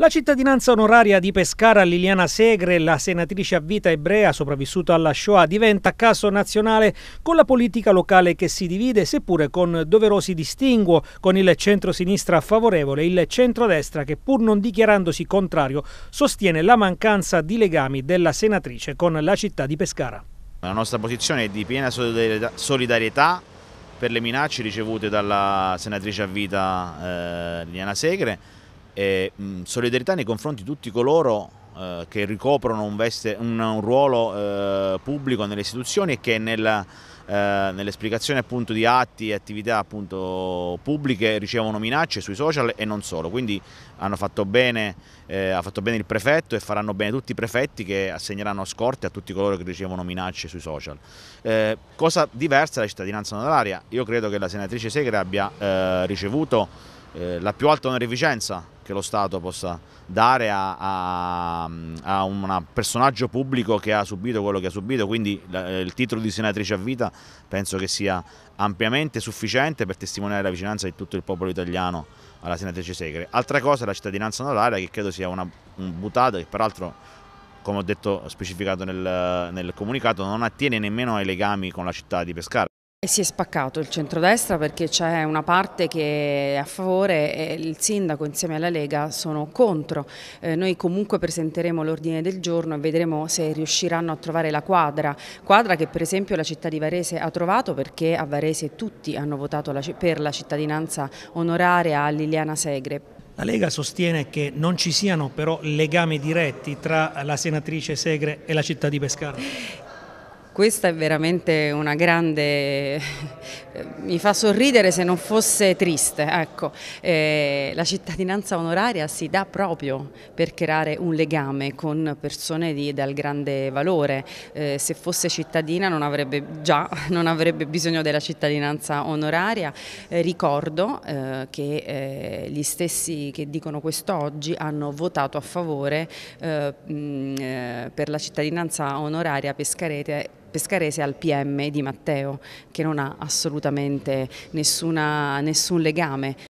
La cittadinanza onoraria di Pescara Liliana Segre, la senatrice a vita ebrea sopravvissuta alla Shoah, diventa caso nazionale con la politica locale che si divide, seppure con doverosi distinguo, con il centro-sinistra favorevole e il centro-destra che, pur non dichiarandosi contrario, sostiene la mancanza di legami della senatrice con la città di Pescara. La nostra posizione è di piena solidarietà per le minacce ricevute dalla senatrice a vita eh, Liliana Segre eh, mh, mm, solidarietà nei confronti di tutti coloro eh, che ricoprono un, veste, un, un ruolo eh, pubblico nelle istituzioni e che nella, eh, nell'esplicazione appunto di atti e attività appunto pubbliche ricevono minacce sui social e non solo, quindi hanno fatto bene, eh, ha fatto bene il prefetto e faranno bene tutti i prefetti che assegneranno scorte a tutti coloro che ricevono minacce sui social. Eh, cosa diversa è la cittadinanza onoraria, io credo che la senatrice Segre abbia eh, ricevuto eh, la più alta onorificenza che lo Stato possa dare a, a, a un personaggio pubblico che ha subito quello che ha subito, quindi eh, il titolo di senatrice a vita penso che sia ampiamente sufficiente per testimoniare la vicinanza di tutto il popolo italiano alla senatrice Segre. Altra cosa è la cittadinanza onoraria che credo sia una un buttata che peraltro come ho detto specificato nel, nel comunicato non attiene nemmeno ai legami con la città di Pescara. Si è spaccato il centrodestra perché c'è una parte che è a favore e il sindaco insieme alla Lega sono contro. Eh, noi comunque presenteremo l'ordine del giorno e vedremo se riusciranno a trovare la quadra, quadra che per esempio la città di Varese ha trovato perché a Varese tutti hanno votato la, per la cittadinanza onoraria a Liliana Segre. La Lega sostiene che non ci siano però legami diretti tra la senatrice Segre e la città di Pescara. Questa è veramente una grande... mi fa sorridere se non fosse triste. Ecco, eh, la cittadinanza onoraria si dà proprio per creare un legame con persone di, dal grande valore. Eh, se fosse cittadina non avrebbe già non avrebbe bisogno della cittadinanza onoraria. Eh, ricordo eh, che eh, gli stessi che dicono questo oggi hanno votato a favore eh, mh, per la cittadinanza onoraria Pescarete pescarese al PM di Matteo che non ha assolutamente nessuna, nessun legame